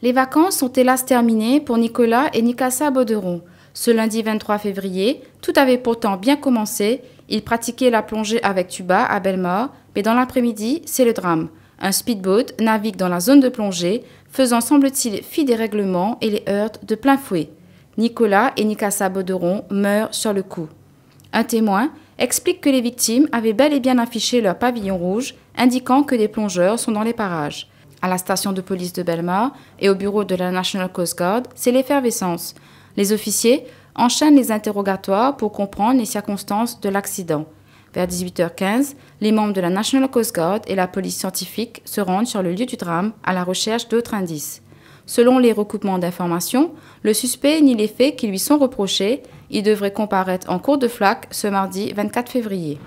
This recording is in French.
Les vacances sont hélas terminées pour Nicolas et Nicasa Bauderon. Ce lundi 23 février, tout avait pourtant bien commencé. Ils pratiquaient la plongée avec tuba à Belmore, mais dans l'après-midi, c'est le drame. Un speedboat navigue dans la zone de plongée, faisant semble-t-il fi des règlements et les heurte de plein fouet. Nicolas et Nicasa Bauderon meurent sur le coup. Un témoin explique que les victimes avaient bel et bien affiché leur pavillon rouge, indiquant que des plongeurs sont dans les parages à la station de police de Belmar et au bureau de la National Coast Guard, c'est l'effervescence. Les officiers enchaînent les interrogatoires pour comprendre les circonstances de l'accident. Vers 18h15, les membres de la National Coast Guard et la police scientifique se rendent sur le lieu du drame à la recherche d'autres indices. Selon les recoupements d'informations, le suspect ni les faits qui lui sont reprochés. Il devrait comparaître en cours de flaque ce mardi 24 février.